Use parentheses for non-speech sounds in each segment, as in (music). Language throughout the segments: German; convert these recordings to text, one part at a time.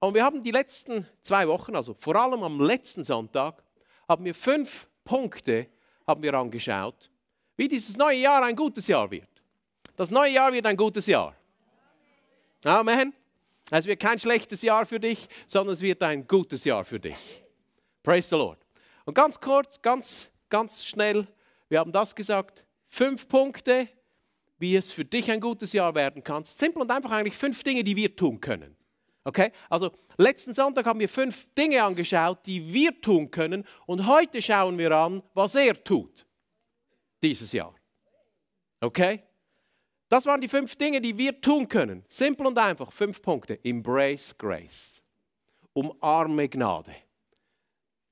Und wir haben die letzten zwei Wochen, also vor allem am letzten Sonntag, haben wir fünf Punkte haben wir angeschaut, wie dieses neue Jahr ein gutes Jahr wird. Das neue Jahr wird ein gutes Jahr. Amen. Es wird kein schlechtes Jahr für dich, sondern es wird ein gutes Jahr für dich. Praise the Lord. Und ganz kurz, ganz, ganz schnell, wir haben das gesagt, fünf Punkte, wie es für dich ein gutes Jahr werden kann. Simpel und einfach eigentlich fünf Dinge, die wir tun können. Okay? Also letzten Sonntag haben wir fünf Dinge angeschaut, die wir tun können und heute schauen wir an, was er tut dieses Jahr. Okay? Das waren die fünf Dinge, die wir tun können. Simpel und einfach. Fünf Punkte. Embrace Grace. Umarme Gnade.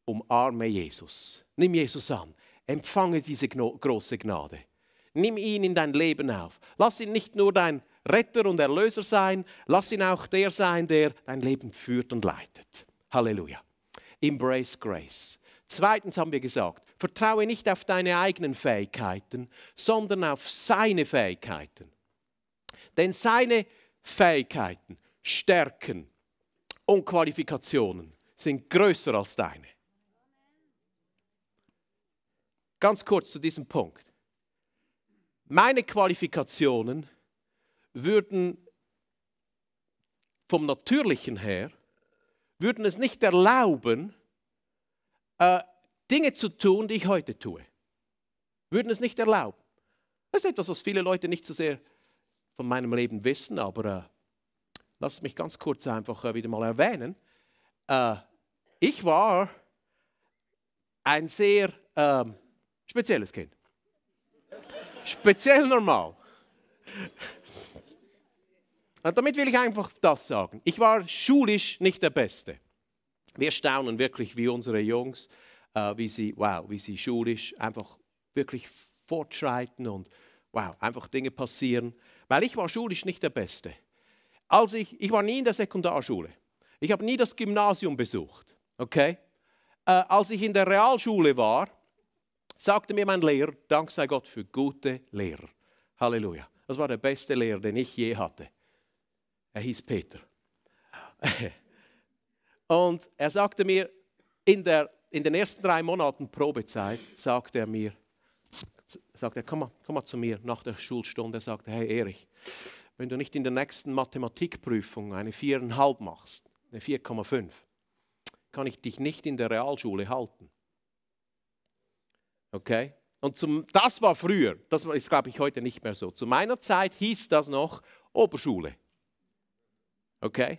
Umarme Jesus. Nimm Jesus an. Empfange diese große Gnade. Nimm ihn in dein Leben auf. Lass ihn nicht nur dein Retter und Erlöser sein. Lass ihn auch der sein, der dein Leben führt und leitet. Halleluja. Embrace Grace. Zweitens haben wir gesagt, vertraue nicht auf deine eigenen Fähigkeiten, sondern auf seine Fähigkeiten. Denn seine Fähigkeiten, Stärken und Qualifikationen sind größer als deine. Ganz kurz zu diesem Punkt. Meine Qualifikationen sind würden vom Natürlichen her, würden es nicht erlauben, äh, Dinge zu tun, die ich heute tue. Würden es nicht erlauben. Das ist etwas, was viele Leute nicht so sehr von meinem Leben wissen, aber äh, lasst mich ganz kurz einfach äh, wieder mal erwähnen. Äh, ich war ein sehr ähm, spezielles Kind. Speziell normal. Und äh, damit will ich einfach das sagen. Ich war schulisch nicht der Beste. Wir staunen wirklich, wie unsere Jungs, äh, wie sie, wow, wie sie schulisch einfach wirklich fortschreiten und wow, einfach Dinge passieren. Weil ich war schulisch nicht der Beste. Als ich, ich war nie in der Sekundarschule. Ich habe nie das Gymnasium besucht. Okay? Äh, als ich in der Realschule war, sagte mir mein Lehrer, dank sei Gott für gute Lehrer. Halleluja. Das war der beste Lehrer, den ich je hatte. Er hieß Peter. (laughs) Und er sagte mir, in, der, in den ersten drei Monaten Probezeit, sagte er mir, sagte er, komm mal, komm mal zu mir nach der Schulstunde, sagte, hey Erich, wenn du nicht in der nächsten Mathematikprüfung eine 4,5 machst, eine 4,5, kann ich dich nicht in der Realschule halten. Okay? Und zum, das war früher, das ist, glaube ich, heute nicht mehr so. Zu meiner Zeit hieß das noch Oberschule. Okay?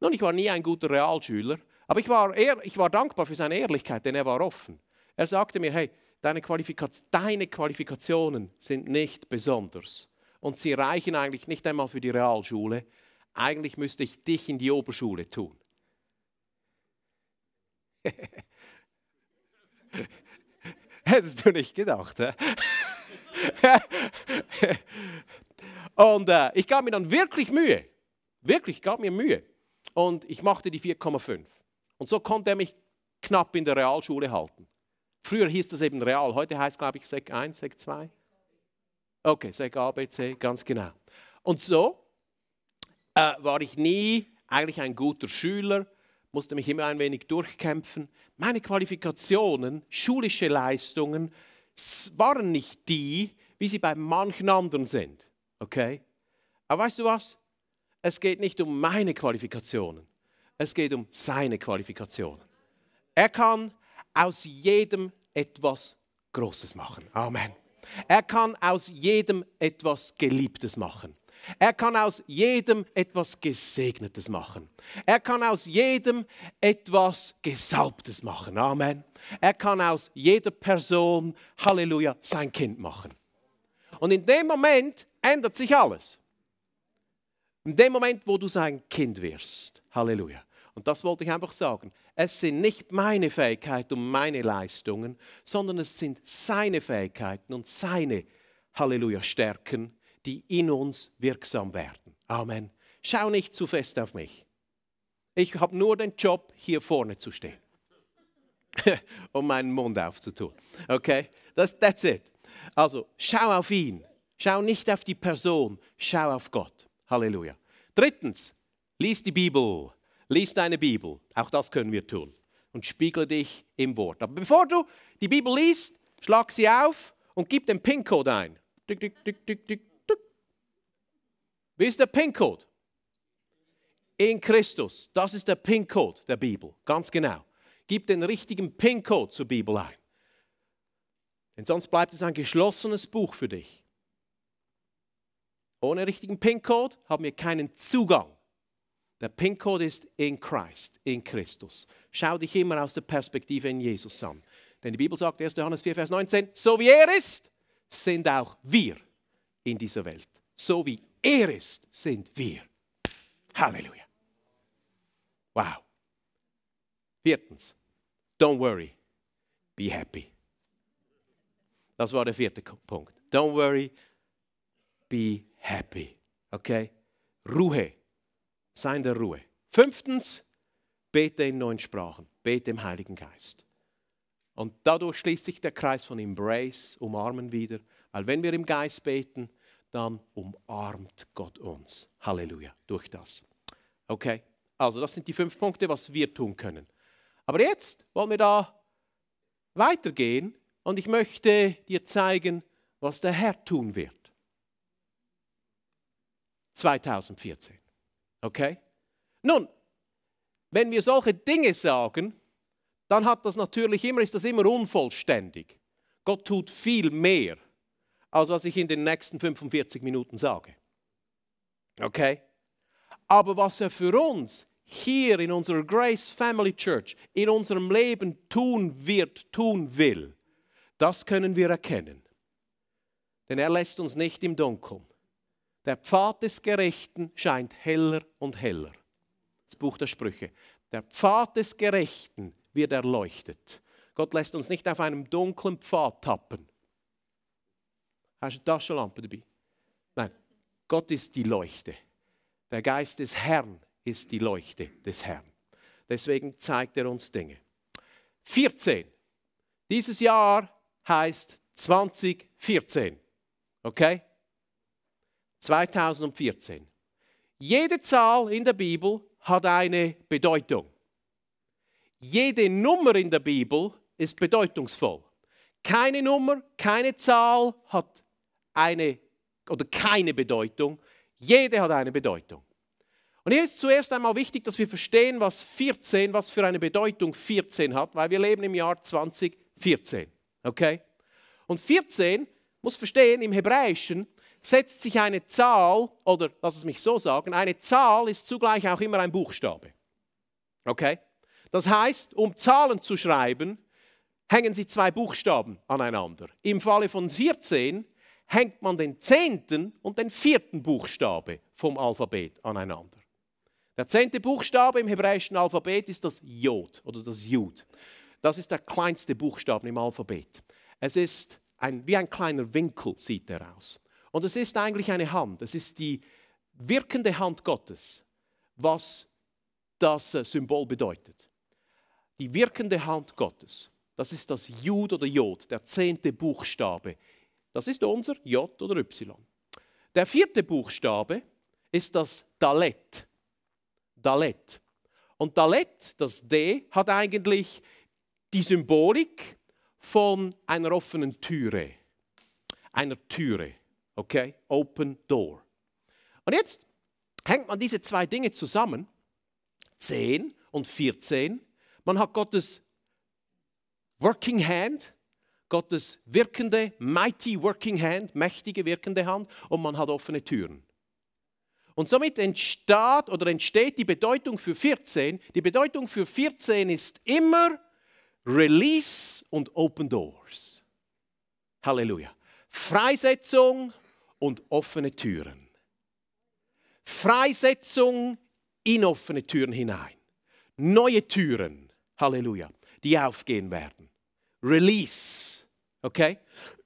Nun, ich war nie ein guter Realschüler, aber ich war, eher, ich war dankbar für seine Ehrlichkeit, denn er war offen. Er sagte mir, hey, deine, Qualifika deine Qualifikationen sind nicht besonders und sie reichen eigentlich nicht einmal für die Realschule. Eigentlich müsste ich dich in die Oberschule tun. (laughs) Hättest du nicht gedacht. He? (laughs) und äh, ich gab mir dann wirklich Mühe. Wirklich, gab mir Mühe. Und ich machte die 4,5. Und so konnte er mich knapp in der Realschule halten. Früher hieß das eben Real, heute heißt glaube ich Sek 1, Sek 2. Okay, Sek A, B, C, ganz genau. Und so äh, war ich nie eigentlich ein guter Schüler, musste mich immer ein wenig durchkämpfen. Meine Qualifikationen, schulische Leistungen waren nicht die, wie sie bei manchen anderen sind. Okay? Aber weißt du was? Es geht nicht um meine Qualifikationen, es geht um seine Qualifikationen. Er kann aus jedem etwas Großes machen. Amen. Er kann aus jedem etwas Geliebtes machen. Er kann aus jedem etwas Gesegnetes machen. Er kann aus jedem etwas Gesalbtes machen. Amen. Er kann aus jeder Person, Halleluja, sein Kind machen. Und in dem Moment ändert sich alles. In dem Moment, wo du sein Kind wirst. Halleluja. Und das wollte ich einfach sagen. Es sind nicht meine Fähigkeiten und meine Leistungen, sondern es sind seine Fähigkeiten und seine, Halleluja, Stärken, die in uns wirksam werden. Amen. Schau nicht zu fest auf mich. Ich habe nur den Job, hier vorne zu stehen (laughs) um meinen Mund aufzutun. Okay? Das, that's it. Also, schau auf ihn. Schau nicht auf die Person. Schau auf Gott. Halleluja. Drittens, lies die Bibel. Lies deine Bibel. Auch das können wir tun. Und spiegle dich im Wort. Aber bevor du die Bibel liest, schlag sie auf und gib den PIN-Code ein. Tick, tick, tick, tick, tick, tick. Wie ist der PIN-Code? In Christus. Das ist der PIN-Code der Bibel. Ganz genau. Gib den richtigen PIN-Code zur Bibel ein. Denn sonst bleibt es ein geschlossenes Buch für dich. Ohne richtigen PIN-Code haben wir keinen Zugang. Der PIN-Code ist in Christ, in Christus. Schau dich immer aus der Perspektive in Jesus an. Denn die Bibel sagt 1. Johannes 4, Vers 19, so wie er ist, sind auch wir in dieser Welt. So wie er ist, sind wir. Halleluja. Wow. Viertens, don't worry, be happy. Das war der vierte Punkt. Don't worry, be happy happy. Okay? Ruhe. Sei in der Ruhe. Fünftens, bete in neuen Sprachen. Bete im Heiligen Geist. Und dadurch schließt sich der Kreis von Embrace, umarmen wieder. Weil wenn wir im Geist beten, dann umarmt Gott uns. Halleluja, durch das. Okay, also das sind die fünf Punkte, was wir tun können. Aber jetzt wollen wir da weitergehen und ich möchte dir zeigen, was der Herr tun wird. 2014. Okay? Nun, wenn wir solche Dinge sagen, dann hat das natürlich immer, ist das immer unvollständig. Gott tut viel mehr, als was ich in den nächsten 45 Minuten sage. Okay? Aber was er für uns hier in unserer Grace Family Church, in unserem Leben tun wird, tun will, das können wir erkennen. Denn er lässt uns nicht im Dunkeln. Der Pfad des Gerechten scheint heller und heller. Das Buch der Sprüche. Der Pfad des Gerechten wird erleuchtet. Gott lässt uns nicht auf einem dunklen Pfad tappen. Hast du eine Taschenlampe dabei? Nein, Gott ist die Leuchte. Der Geist des Herrn ist die Leuchte des Herrn. Deswegen zeigt er uns Dinge. 14. Dieses Jahr heißt 2014. Okay? 2014. Jede Zahl in der Bibel hat eine Bedeutung. Jede Nummer in der Bibel ist bedeutungsvoll. Keine Nummer, keine Zahl hat eine oder keine Bedeutung. Jede hat eine Bedeutung. Und hier ist zuerst einmal wichtig, dass wir verstehen, was 14, was für eine Bedeutung 14 hat, weil wir leben im Jahr 2014. Okay? Und 14 muss verstehen, im Hebräischen setzt sich eine Zahl, oder lass es mich so sagen, eine Zahl ist zugleich auch immer ein Buchstabe. Okay? Das heißt, um Zahlen zu schreiben, hängen sie zwei Buchstaben aneinander. Im Falle von 14 hängt man den zehnten und den vierten Buchstabe vom Alphabet aneinander. Der zehnte Buchstabe im hebräischen Alphabet ist das Jod oder das Jud. Das ist der kleinste Buchstabe im Alphabet. Es ist ein, wie ein kleiner Winkel, sieht er aus. Und es ist eigentlich eine Hand, es ist die wirkende Hand Gottes, was das äh, Symbol bedeutet. Die wirkende Hand Gottes, das ist das Jud oder Jod, der zehnte Buchstabe. Das ist unser J oder Y. Der vierte Buchstabe ist das Dalet. Dalet. Und Dalet, das D, hat eigentlich die Symbolik von einer offenen Türe. Einer Türe. Okay? Open Door. Und jetzt hängt man diese zwei Dinge zusammen, 10 und 14. Man hat Gottes Working Hand, Gottes wirkende, mighty working hand, mächtige wirkende Hand und man hat offene Türen. Und somit entsteht oder entsteht die Bedeutung für 14. Die Bedeutung für 14 ist immer Release und Open Doors. Halleluja. Freisetzung, und offene Türen. Freisetzung in offene Türen hinein. Neue Türen, Halleluja, die aufgehen werden. Release, okay?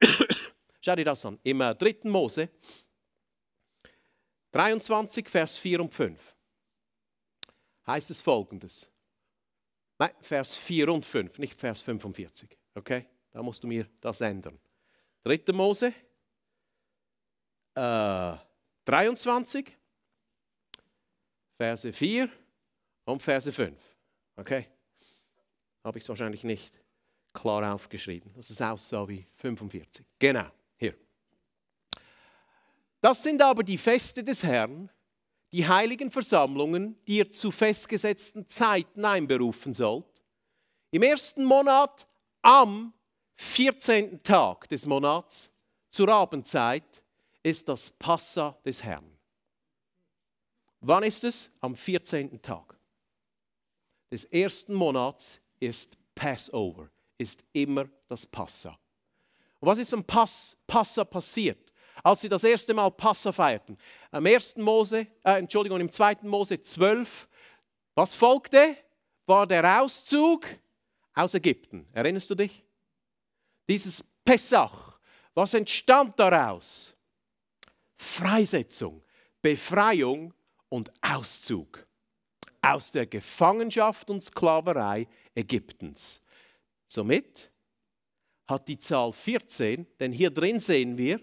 (coughs) Schau dir das an. Im 3. Äh, Mose 23, Vers 4 und 5 heißt es folgendes. Nein, Vers 4 und 5, nicht Vers 45. Okay? Da musst du mir das ändern. 3. Mose 23, äh, Verse 4 und Verse 5. Okay? Habe ich es wahrscheinlich nicht klar aufgeschrieben. Das ist aussah wie 45. Genau, hier. Das sind aber die Feste des Herrn, die heiligen Versammlungen, die ihr zu festgesetzten Zeiten einberufen sollt. Im ersten Monat am 14. Tag des Monats zur Abendzeit ist das Passa des Herrn. Wann ist es? Am 14. Tag des ersten Monats ist Passover, ist immer das Passa. Und was ist beim Pass, Passa passiert? Als sie das erste Mal Passa feierten, im ersten Mose, äh, Entschuldigung, im zweiten Mose 12, was folgte? War der Auszug aus Ägypten. Erinnerst du dich? Dieses Pessach, was entstand daraus? Freisetzung, Befreiung und Auszug aus der Gefangenschaft und Sklaverei Ägyptens. Somit hat die Zahl 14, denn hier drin sehen wir,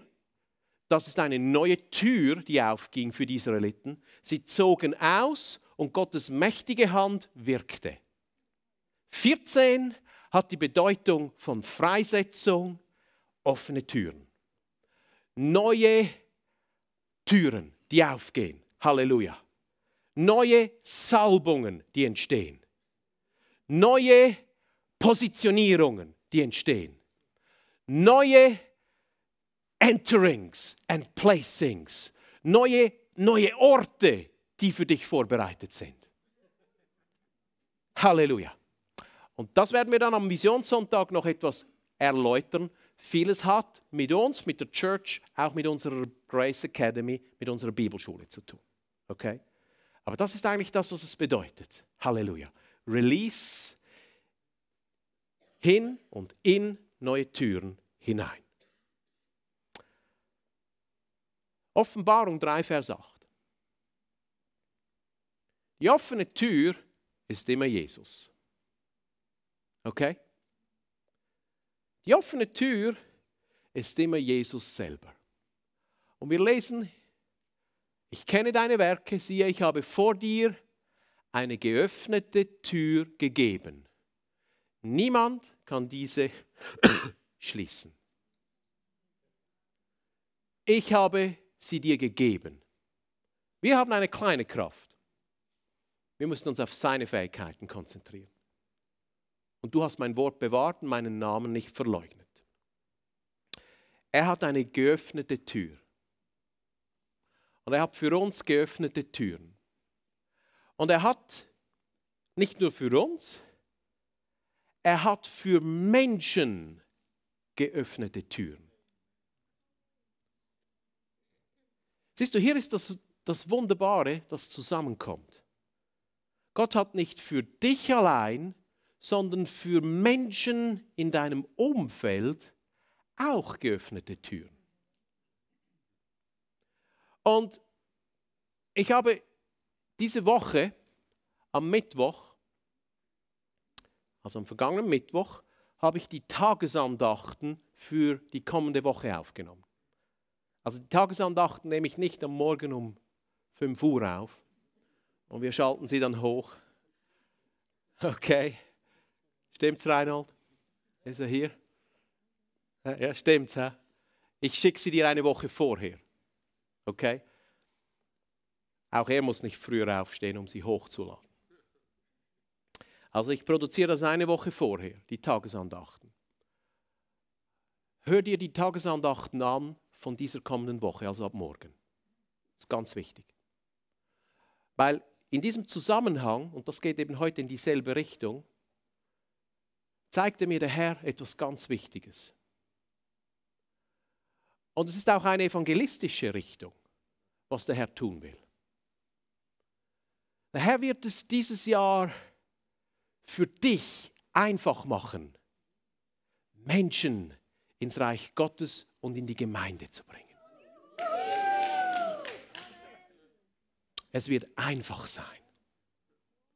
das ist eine neue Tür, die aufging für die Israeliten. Sie zogen aus und Gottes mächtige Hand wirkte. 14 hat die Bedeutung von Freisetzung, offene Türen, neue Türen. Türen, die aufgehen. Halleluja. Neue Salbungen, die entstehen. Neue Positionierungen, die entstehen. Neue Enterings and Placings. Neue, neue Orte, die für dich vorbereitet sind. Halleluja. Und das werden wir dann am Visionssonntag noch etwas erläutern vieles hat mit uns, mit der Church, auch mit unserer Grace Academy, mit unserer Bibelschule zu tun. Okay? Aber das ist eigentlich das, was es bedeutet. Halleluja. Release hin und in neue Türen hinein. Offenbarung 3, Vers 8. Die offene Tür ist immer Jesus. Okay? Die offene Tür ist immer Jesus selber. Und wir lesen, ich kenne deine Werke, siehe, ich habe vor dir eine geöffnete Tür gegeben. Niemand kann diese (coughs) schließen. Ich habe sie dir gegeben. Wir haben eine kleine Kraft. Wir müssen uns auf seine Fähigkeiten konzentrieren und du hast mein Wort bewahrt und meinen Namen nicht verleugnet. Er hat eine geöffnete Tür. Und er hat für uns geöffnete Türen. Und er hat nicht nur für uns, er hat für Menschen geöffnete Türen. Siehst du, hier ist das, das Wunderbare, das zusammenkommt. Gott hat nicht für dich allein geöffnet, sondern für Menschen in deinem Umfeld auch geöffnete Türen. Und ich habe diese Woche am Mittwoch, also am vergangenen Mittwoch, habe ich die Tagesandachten für die kommende Woche aufgenommen. Also die Tagesandachten nehme ich nicht am Morgen um 5 Uhr auf und wir schalten sie dann hoch. Okay. Stimmt's, Reinhold? Ist also er hier? Ja, stimmt's. He? Ich schicke sie dir eine Woche vorher. Okay? Auch er muss nicht früher aufstehen, um sie hochzuladen. Also ich produziere das eine Woche vorher, die Tagesandachten. Hör dir die Tagesandachten an von dieser kommenden Woche, also ab morgen. Das ist ganz wichtig. Weil in diesem Zusammenhang, und das geht eben heute in dieselbe Richtung, zeigte mir der Herr etwas ganz Wichtiges. Und es ist auch eine evangelistische Richtung, was der Herr tun will. Der Herr wird es dieses Jahr für dich einfach machen, Menschen ins Reich Gottes und in die Gemeinde zu bringen. Es wird einfach sein.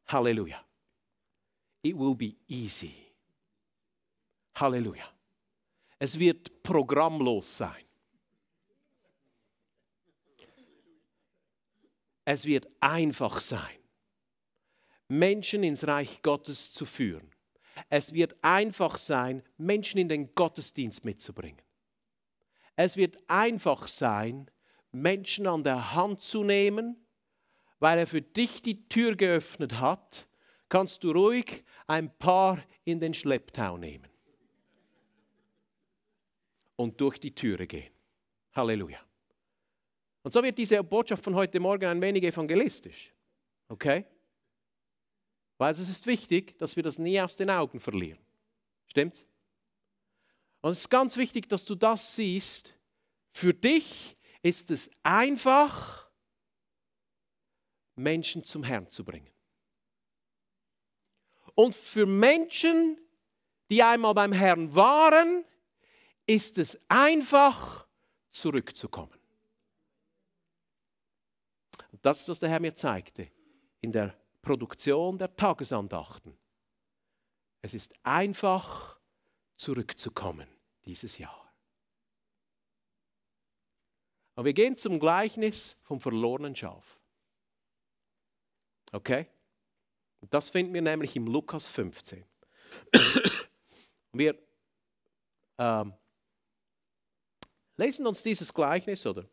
Halleluja. It will be easy. Halleluja. Es wird programmlos sein. Es wird einfach sein, Menschen ins Reich Gottes zu führen. Es wird einfach sein, Menschen in den Gottesdienst mitzubringen. Es wird einfach sein, Menschen an der Hand zu nehmen, weil er für dich die Tür geöffnet hat, kannst du ruhig ein paar in den Schlepptau nehmen und durch die Türe gehen. Halleluja. Und so wird diese Botschaft von heute Morgen ein wenig evangelistisch. Okay? Weil es ist wichtig, dass wir das nie aus den Augen verlieren. Stimmt's? Und es ist ganz wichtig, dass du das siehst. Für dich ist es einfach, Menschen zum Herrn zu bringen. Und für Menschen, die einmal beim Herrn waren, ist es einfach, zurückzukommen. Und das ist, was der Herr mir zeigte in der Produktion der Tagesandachten. Es ist einfach, zurückzukommen dieses Jahr. Und wir gehen zum Gleichnis vom verlorenen Schaf. Okay? Und das finden wir nämlich im Lukas 15. wir ähm, Lesen uns dieses Gleichnis, oder?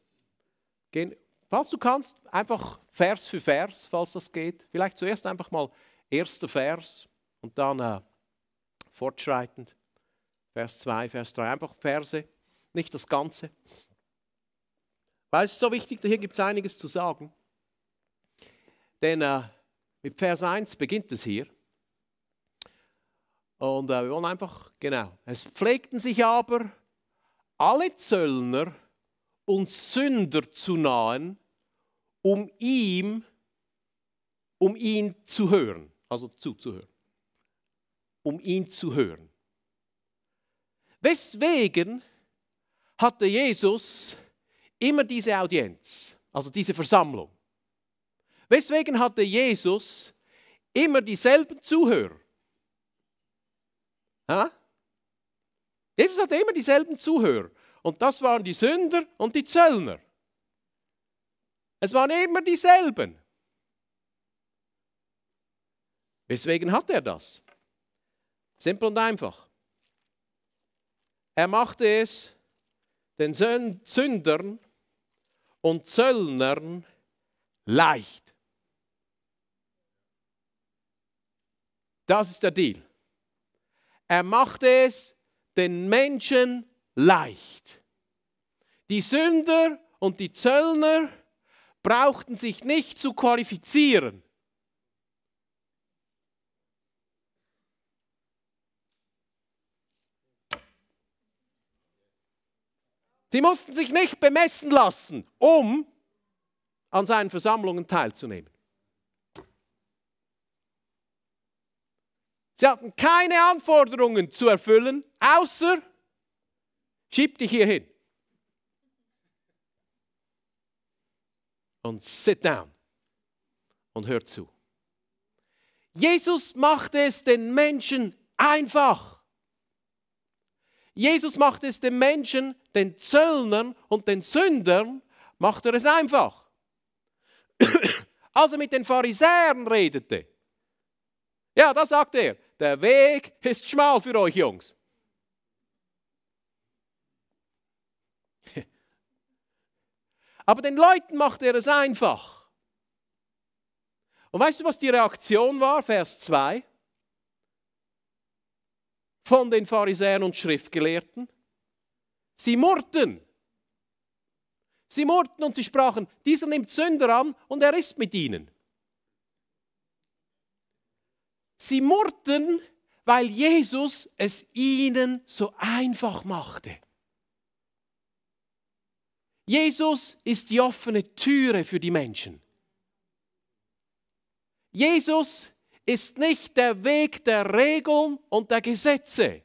Gehen, falls du kannst, einfach Vers für Vers, falls das geht. Vielleicht zuerst einfach mal erster Vers und dann äh, fortschreitend. Vers 2, Vers 3, einfach Verse, nicht das Ganze. Weil es ist so wichtig, hier gibt es einiges zu sagen. Denn äh, mit Vers 1 beginnt es hier. Und äh, wir wollen einfach, genau. Es pflegten sich aber alle Zöllner und Sünder zu nahen, um ihm, um ihn zu hören, also zuzuhören, um ihn zu hören. Weswegen hatte Jesus immer diese Audienz, also diese Versammlung? Weswegen hatte Jesus immer dieselben Zuhörer? Ha? Jesus hat immer dieselben Zuhörer. Und das waren die Sünder und die Zöllner. Es waren immer dieselben. Weswegen hat er das? Simpel und einfach. Er machte es den Sündern und Zöllnern leicht. Das ist der Deal. Er machte es den Menschen leicht. Die Sünder und die Zöllner brauchten sich nicht zu qualifizieren. Sie mussten sich nicht bemessen lassen, um an seinen Versammlungen teilzunehmen. Sie hatten keine Anforderungen zu erfüllen, außer schieb dich hier hin. Und sit down und hör zu. Jesus machte es den Menschen einfach. Jesus machte es den Menschen, den Zöllnern und den Sündern, macht er es einfach. (coughs) Als er mit den Pharisäern redete, ja, da sagt er, der Weg ist schmal für euch Jungs. (laughs) Aber den Leuten macht er es einfach. Und weißt du, was die Reaktion war? Vers 2 von den Pharisäern und Schriftgelehrten. Sie murrten. Sie murrten und sie sprachen, dieser nimmt Sünder an und er ist mit ihnen. Sie murrten, weil Jesus es ihnen so einfach machte. Jesus ist die offene Türe für die Menschen. Jesus ist nicht der Weg der Regeln und der Gesetze.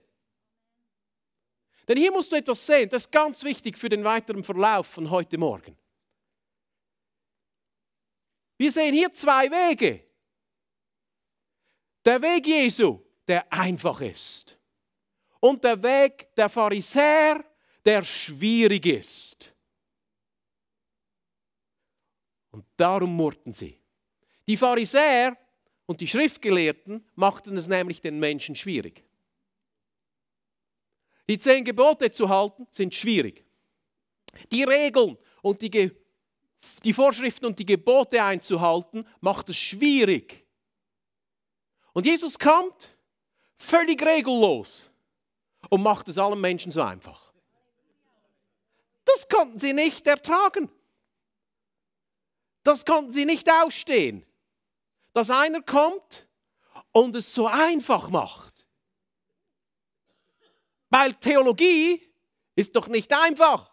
Denn hier musst du etwas sehen, das ist ganz wichtig für den weiteren Verlauf von heute Morgen. Wir sehen hier zwei Wege. Der Weg Jesu, der einfach ist. Und der Weg der Pharisäer, der schwierig ist. Und darum murrten sie. Die Pharisäer und die Schriftgelehrten machten es nämlich den Menschen schwierig. Die zehn Gebote zu halten, sind schwierig. Die Regeln und die, Ge die Vorschriften und die Gebote einzuhalten, macht es schwierig. Und Jesus kommt völlig regellos und macht es allen Menschen so einfach. Das konnten sie nicht ertragen. Das konnten sie nicht ausstehen. Dass einer kommt und es so einfach macht. Weil Theologie ist doch nicht einfach.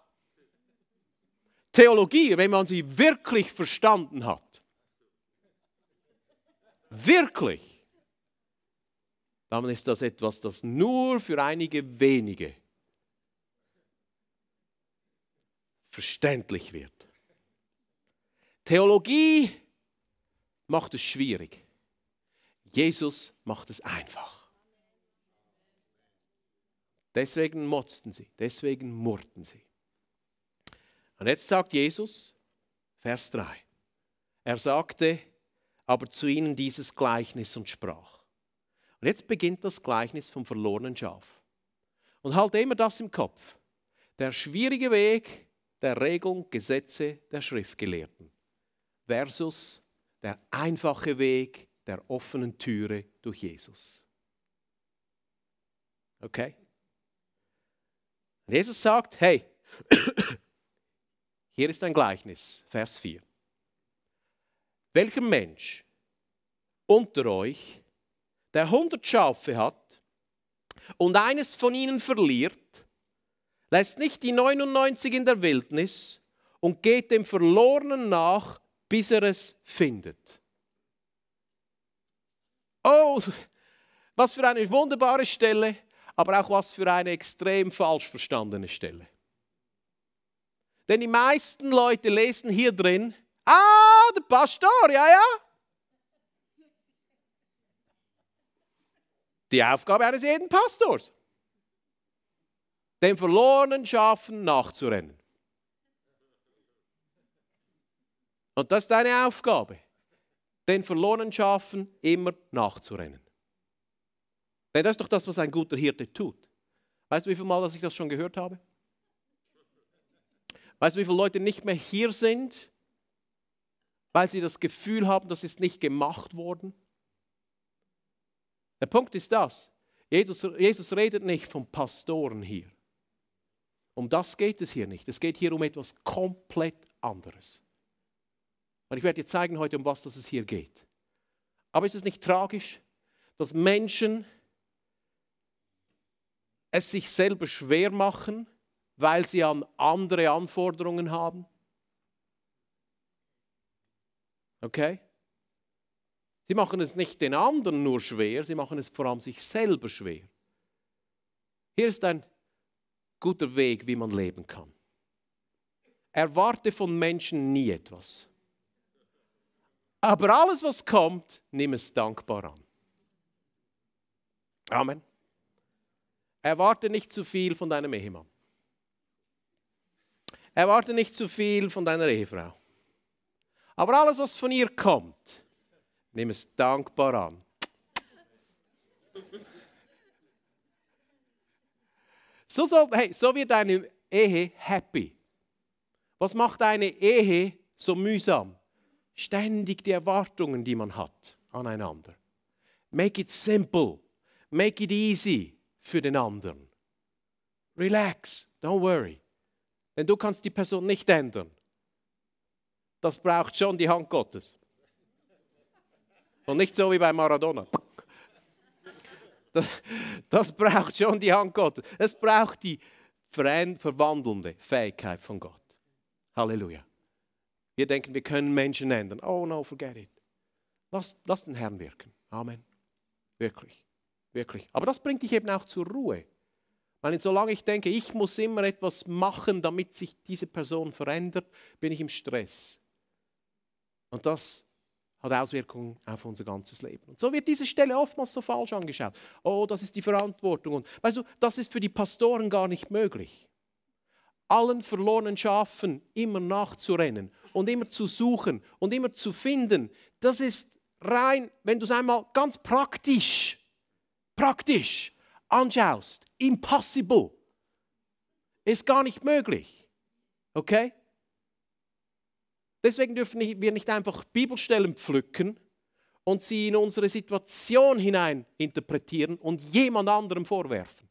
Theologie, wenn man sie wirklich verstanden hat, wirklich, dann ist das etwas, das nur für einige wenige verständlich wird. Theologie macht es schwierig. Jesus macht es einfach. Deswegen motzten sie, deswegen murrten sie. Und jetzt sagt Jesus, Vers 3, er sagte aber zu ihnen dieses Gleichnis und sprach. Und jetzt beginnt das Gleichnis vom verlorenen Schaf. Und halt immer das im Kopf. Der schwierige Weg der Regeln, Gesetze der Schriftgelehrten versus der einfache Weg der offenen Türe durch Jesus. Okay? Und Jesus sagt, hey, (coughs) hier ist ein Gleichnis, Vers 4. Welcher Mensch unter euch der 100 Schafe hat und eines von ihnen verliert, lässt nicht die 99 in der Wildnis und geht dem Verlorenen nach, bis er es findet. Oh, was für eine wunderbare Stelle, aber auch was für eine extrem falsch verstandene Stelle. Denn die meisten Leute lesen hier drin, ah, der Pastor, ja, ja, Die Aufgabe eines jeden Pastors. den verlorenen Schafen nachzurennen. Und das ist deine Aufgabe, den verlorenen Schafen immer nachzurennen. Denn das ist doch das, was ein guter Hirte tut. Weißt du, wie viele Mal, dass ich das schon gehört habe? Weißt du, wie viele Leute nicht mehr hier sind, weil sie das Gefühl haben, das ist nicht gemacht worden? Der Punkt ist das, Jesus, Jesus redet nicht von Pastoren hier. Um das geht es hier nicht. Es geht hier um etwas komplett anderes. Und ich werde dir zeigen heute, um was es hier geht. Aber ist es nicht tragisch, dass Menschen es sich selber schwer machen, weil sie an andere Anforderungen haben? Okay? Sie machen es nicht den anderen nur schwer, sie machen es vor allem sich selber schwer. Hier ist ein guter Weg, wie man leben kann. Erwarte von Menschen nie etwas. Aber alles, was kommt, nimm es dankbar an. Amen. Erwarte nicht zu viel von deinem Ehemann. Erwarte nicht zu viel von deiner Ehefrau. Aber alles, was von ihr kommt, Nimm es dankbar an. So, so, hey, so wird eine Ehe happy. Was macht eine Ehe so mühsam? Ständig die Erwartungen, die man hat aneinander. Make it simple. Make it easy für den anderen. Relax, don't worry. Denn du kannst die Person nicht ändern. Das braucht schon die Hand Gottes. Und nicht so wie bei Maradona. Das, das braucht schon die Hand Gottes. Es braucht die verwandelnde Fähigkeit von Gott. Halleluja. Wir denken, wir können Menschen ändern. Oh no, forget it. Lass, lass den Herrn wirken. Amen. Wirklich. Wirklich. Aber das bringt dich eben auch zur Ruhe. Weil solange ich denke, ich muss immer etwas machen, damit sich diese Person verändert, bin ich im Stress. Und das hat Auswirkungen auf unser ganzes Leben. Und so wird diese Stelle oftmals so falsch angeschaut. Oh, das ist die Verantwortung. Und weißt du, das ist für die Pastoren gar nicht möglich. Allen verlorenen Schafen immer nachzurennen und immer zu suchen und immer zu finden, das ist rein, wenn du es einmal ganz praktisch, praktisch anschaust, impossible. Ist gar nicht möglich. Okay? Deswegen dürfen wir nicht einfach Bibelstellen pflücken und sie in unsere Situation hinein interpretieren und jemand anderem vorwerfen.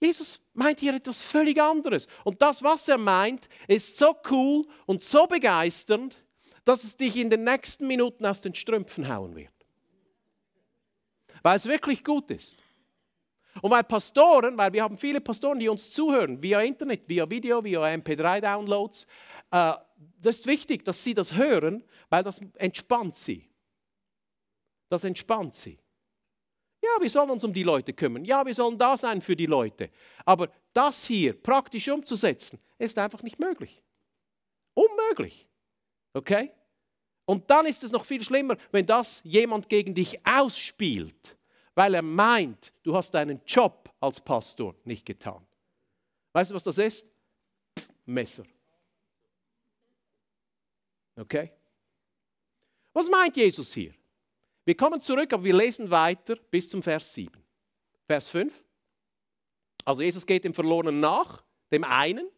Jesus meint hier etwas völlig anderes. Und das, was er meint, ist so cool und so begeisternd, dass es dich in den nächsten Minuten aus den Strümpfen hauen wird. Weil es wirklich gut ist. Und weil Pastoren, weil wir haben viele Pastoren, die uns zuhören, via Internet, via Video, via MP3-Downloads, äh, das ist wichtig, dass sie das hören, weil das entspannt sie. Das entspannt sie. Ja, wir sollen uns um die Leute kümmern. Ja, wir sollen da sein für die Leute. Aber das hier praktisch umzusetzen, ist einfach nicht möglich. Unmöglich. Okay? Und dann ist es noch viel schlimmer, wenn das jemand gegen dich ausspielt weil er meint, du hast deinen Job als Pastor nicht getan. Weißt du, was das ist? Messer. Okay? Was meint Jesus hier? Wir kommen zurück, aber wir lesen weiter bis zum Vers 7. Vers 5. Also Jesus geht dem Verlorenen nach, dem einen.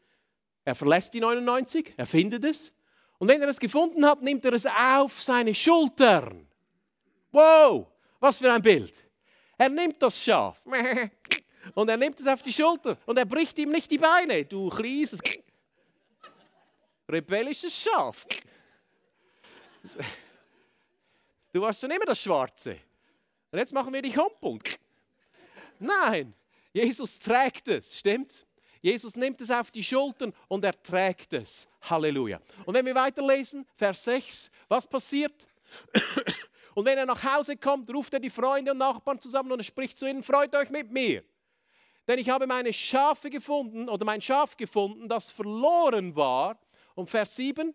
Er verlässt die 99, er findet es. Und wenn er es gefunden hat, nimmt er es auf seine Schultern. Wow, was für ein Bild. Er nimmt das Schaf (laughs) und er nimmt es auf die Schulter und er bricht ihm nicht die Beine. Du kleines, rebellisches Schaf. Du warst schon immer das Schwarze. Und jetzt machen wir dich humpeln. Nein, Jesus trägt es, stimmt? Jesus nimmt es auf die Schultern und er trägt es. Halleluja. Und wenn wir weiterlesen, Vers 6, was passiert? Und wenn er nach Hause kommt, ruft er die Freunde und Nachbarn zusammen und spricht zu ihnen, freut euch mit mir. Denn ich habe meine Schafe gefunden oder mein Schaf gefunden, das verloren war. Und Vers 7,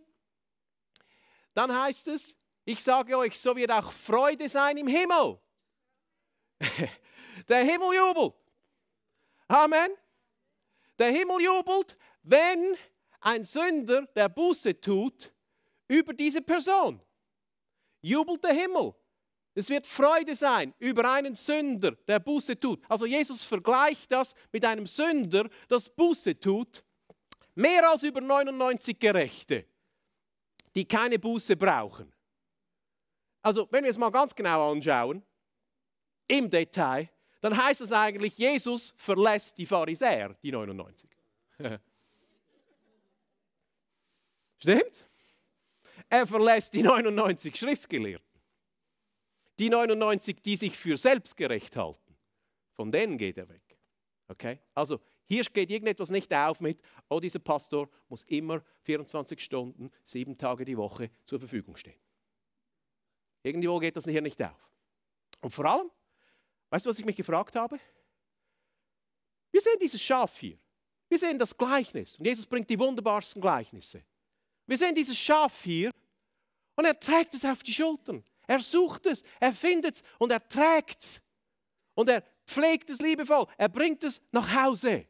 dann heißt es, ich sage euch, so wird auch Freude sein im Himmel. (laughs) Der Himmel jubelt. Amen. Der Himmel jubelt, wenn ein Sünder, der Buße tut, über diese Person jubelt der Himmel. Es wird Freude sein über einen Sünder, der Buße tut. Also Jesus vergleicht das mit einem Sünder, das Buße tut, mehr als über 99 Gerechte, die keine Buße brauchen. Also wenn wir es mal ganz genau anschauen, im Detail, dann heißt es eigentlich, Jesus verlässt die Pharisäer, die 99. (laughs) Stimmt? Er verlässt die 99 Schriftgelehrten. Die 99, die sich für selbstgerecht halten. Von denen geht er weg. Okay? Also hier geht irgendetwas nicht auf mit, oh, dieser Pastor muss immer 24 Stunden, sieben Tage die Woche zur Verfügung stehen. Irgendwo geht das hier nicht auf. Und vor allem, weißt du, was ich mich gefragt habe? Wir sehen dieses Schaf hier. Wir sehen das Gleichnis. Und Jesus bringt die wunderbarsten Gleichnisse. Wir sehen dieses Schaf hier, und er trägt es auf die Schultern. Er sucht es, er findet es und er trägt es. Und er pflegt es liebevoll. Er bringt es nach Hause.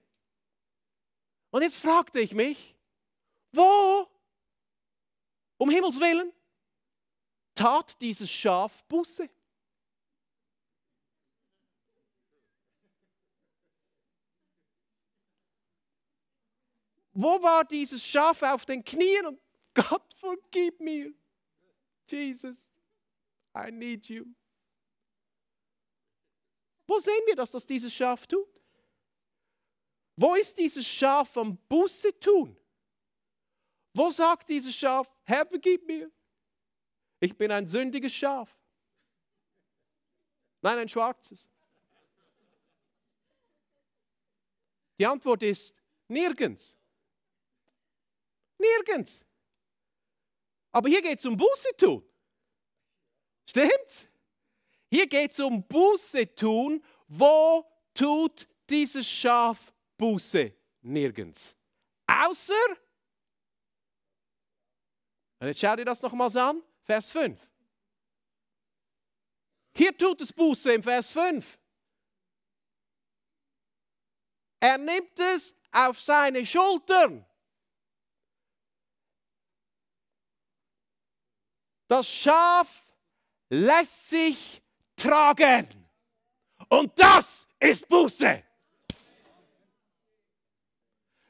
Und jetzt fragte ich mich, wo, um Himmels willen, tat dieses Schaf Buße? Wo war dieses Schaf auf den Knien und Gott vergib mir? Jesus, I need you. Wo sehen wir dass das, dass dieses Schaf tut? Wo ist dieses Schaf am Busse tun? Wo sagt dieses Schaf, Herr, vergib mir? Ich bin ein sündiges Schaf. Nein, ein schwarzes. Die Antwort ist nirgends. Nirgends. Aber hier geht es um Buße tun. Stimmt's? Hier geht es um Buße tun. Wo tut dieses Schaf Buße? Nirgends. Außer, und jetzt schau dir das nochmals an, Vers 5. Hier tut es Buße im Vers 5. Er nimmt es auf seine Schultern. Das Schaf lässt sich tragen. Und das ist Buße.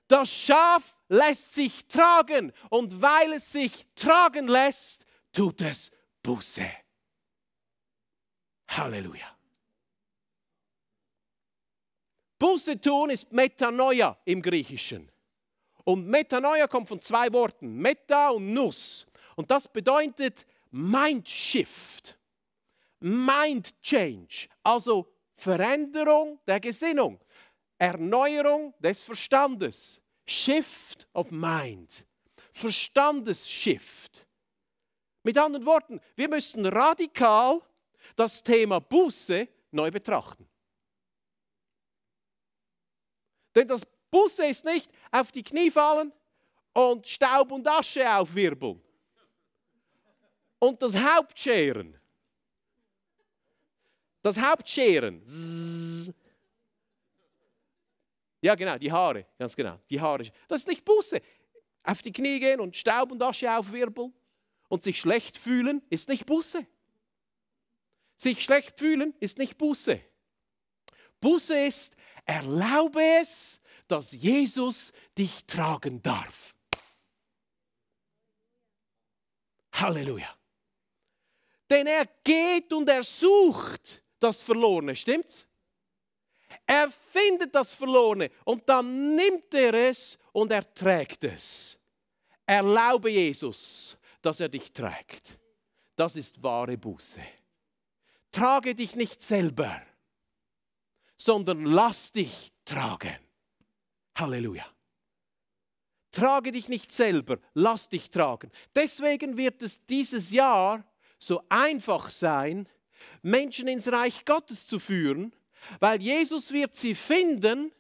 Das Schaf lässt sich tragen und weil es sich tragen lässt, tut es Buße. Halleluja. Buße tun ist Metanoia im Griechischen. Und Metanoia kommt von zwei Worten, Meta und Nuss. Und das bedeutet Mind Shift, Mind Change, also Veränderung der Gesinnung, Erneuerung des Verstandes, Shift of Mind, Verstandesshift. Mit anderen Worten, wir müssen radikal das Thema Buße neu betrachten. Denn das Buße ist nicht auf die Knie fallen und Staub und Asche aufwirbeln und das Haupt scheren. Das Haupt scheren. Ja, genau, die Haare, ganz genau. Die Haare. Das ist nicht Buße. Auf die Knie gehen und Staub und Asche aufwirbeln und sich schlecht fühlen, ist nicht Buße. Sich schlecht fühlen ist nicht Buße. Buße ist, erlaube es, dass Jesus dich tragen darf. Halleluja. Denn er geht und er sucht das Verlorene, stimmt's? Er findet das Verlorene und dann nimmt er es und er trägt es. Erlaube Jesus, dass er dich trägt. Das ist wahre Buße. Trage dich nicht selber, sondern lass dich tragen. Halleluja. Trage dich nicht selber, lass dich tragen. Deswegen wird es dieses Jahr so einfach sein, Menschen ins Reich Gottes zu führen, weil Jesus wird sie finden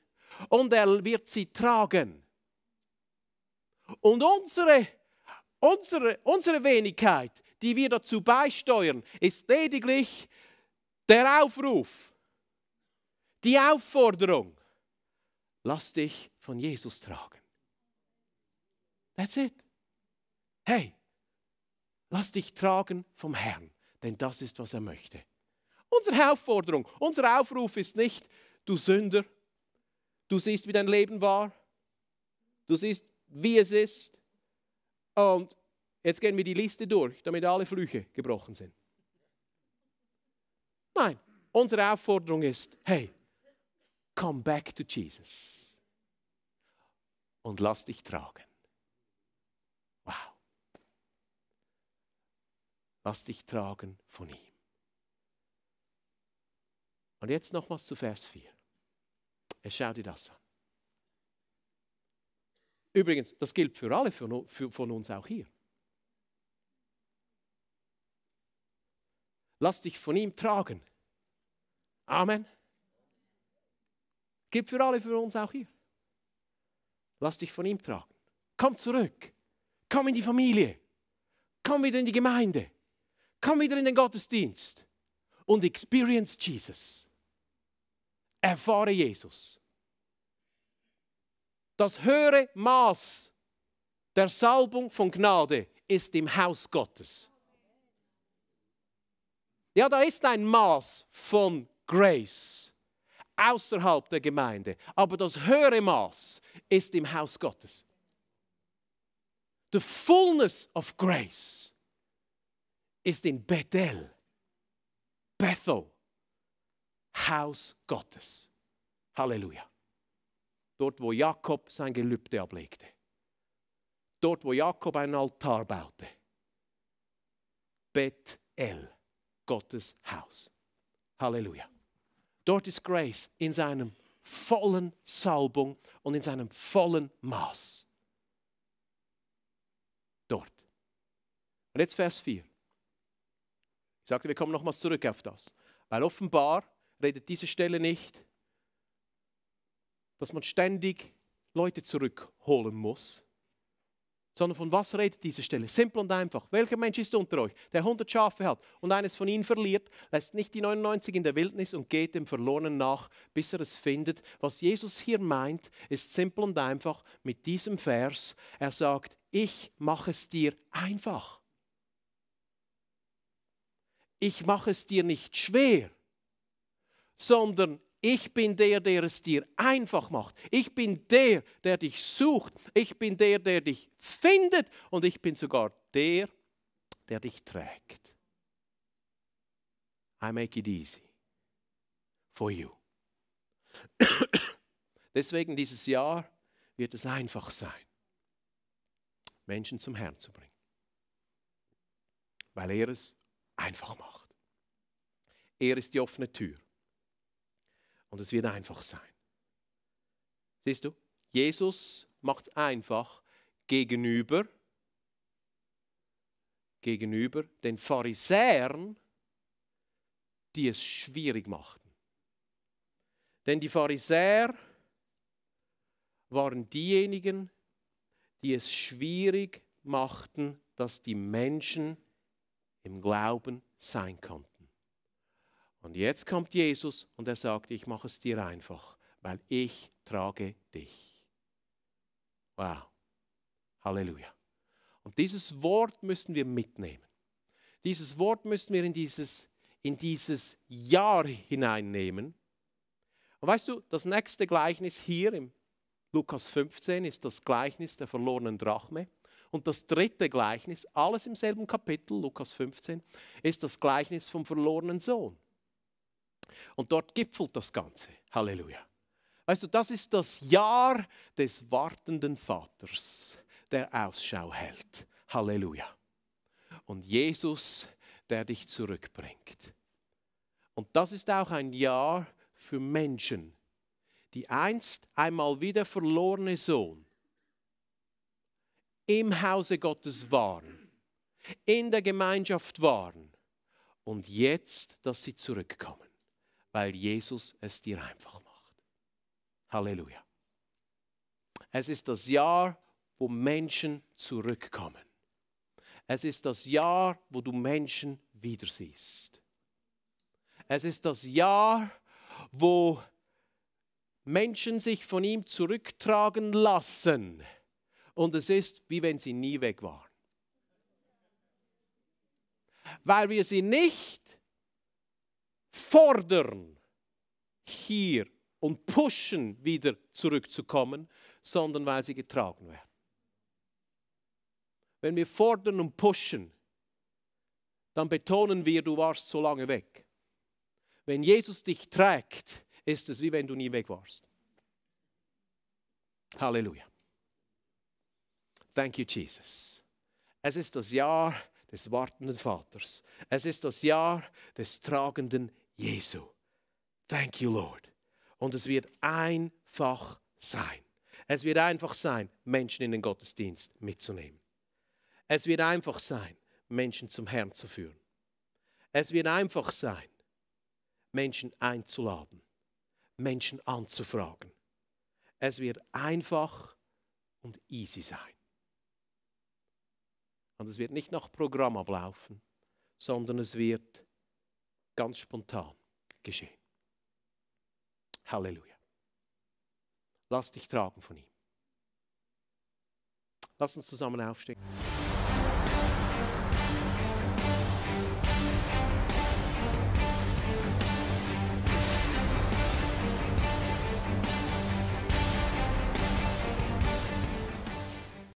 und er wird sie tragen. Und unsere, unsere, unsere Wenigkeit, die wir dazu beisteuern, ist lediglich der Aufruf, die Aufforderung, lass dich von Jesus tragen. That's it. Hey, Lass dich tragen vom Herrn, denn das ist, was er möchte. Unsere Aufforderung, unser Aufruf ist nicht, du Sünder, du siehst, wie dein Leben war, du siehst, wie es ist. Und jetzt gehen wir die Liste durch, damit alle Flüche gebrochen sind. Nein, unsere Aufforderung ist, hey, come back to Jesus und lass dich tragen. Lass dich tragen von ihm. Und jetzt nochmals zu Vers 4. Schau dir das an. Übrigens, das gilt für alle von, für, von uns auch hier. Lass dich von ihm tragen. Amen. Gilt für alle für uns auch hier. Lass dich von ihm tragen. Komm zurück. Komm in die Familie. Komm wieder in die Gemeinde komm wieder in den Gottesdienst und experience Jesus. Erfahre Jesus. Das höhere Maß der Salbung von Gnade ist im Haus Gottes. Ja, da ist ein Maß von Grace außerhalb der Gemeinde, aber das höhere Maß ist im Haus Gottes. The fullness of grace ist in Bethel. Bethel. Haus Gottes. Halleluja. Dort, wo Jakob sein Gelübde ablegte. Dort, wo Jakob einen Altar baute. Bethel, Gottes Haus. Halleluja. Dort ist Grace in seinem vollen Salbung und in seinem vollen Maß. Dort. Und jetzt Vers 4. Ich sagte, wir kommen nochmals zurück auf das. Weil offenbar redet diese Stelle nicht, dass man ständig Leute zurückholen muss, sondern von was redet diese Stelle? Simpel und einfach. Welcher Mensch ist unter euch, der 100 Schafe hat und eines von ihnen verliert, lässt nicht die 99 in der Wildnis und geht dem Verlorenen nach, bis er es findet? Was Jesus hier meint, ist simpel und einfach mit diesem Vers. Er sagt, ich mache es dir einfach ich mache es dir nicht schwer, sondern ich bin der, der es dir einfach macht. Ich bin der, der dich sucht. Ich bin der, der dich findet. Und ich bin sogar der, der dich trägt. I make it easy for you. (coughs) Deswegen dieses Jahr wird es einfach sein, Menschen zum Herrn zu bringen, weil er es einfach macht. Er ist die offene Tür. Und es wird einfach sein. Siehst du, Jesus macht es einfach gegenüber, gegenüber den Pharisäern, die es schwierig machten. Denn die Pharisäer waren diejenigen, die es schwierig machten, dass die Menschen im Glauben sein konnten. Und jetzt kommt Jesus und er sagt, ich mache es dir einfach, weil ich trage dich. Wow. Halleluja. Und dieses Wort müssen wir mitnehmen. Dieses Wort müssen wir in dieses, in dieses Jahr hineinnehmen. Und weißt du, das nächste Gleichnis hier im Lukas 15 ist das Gleichnis der verlorenen Drachme. Und das dritte Gleichnis, alles im selben Kapitel, Lukas 15, ist das Gleichnis vom verlorenen Sohn. Und dort gipfelt das Ganze. Halleluja. Weißt du, das ist das Jahr des wartenden Vaters, der Ausschau hält. Halleluja. Und Jesus, der dich zurückbringt. Und das ist auch ein Jahr für Menschen, die einst einmal wieder verlorene Sohn im Hause Gottes waren, in der Gemeinschaft waren und jetzt, dass sie zurückkommen, weil Jesus es dir einfach macht. Halleluja. Es ist das Jahr, wo Menschen zurückkommen. Es ist das Jahr, wo du Menschen wieder siehst. Es ist das Jahr, wo Menschen sich von ihm zurücktragen lassen und es ist, wie wenn sie nie weg waren. Weil wir sie nicht fordern, hier und pushen, wieder zurückzukommen, sondern weil sie getragen werden. Wenn wir fordern und pushen, dann betonen wir, du warst so lange weg. Wenn Jesus dich trägt, ist es wie wenn du nie weg warst. Halleluja. Thank you, Jesus. Es ist das Jahr des wartenden Vaters. Es ist das Jahr des tragenden Jesu. Thank you, Lord. Und es wird einfach sein. Es wird einfach sein, Menschen in den Gottesdienst mitzunehmen. Es wird einfach sein, Menschen zum Herrn zu führen. Es wird einfach sein, Menschen einzuladen, Menschen anzufragen. Es wird einfach und easy sein. Und es wird nicht nach Programm ablaufen, sondern es wird ganz spontan geschehen. Halleluja. Lass dich tragen von ihm. Lass uns zusammen aufstehen.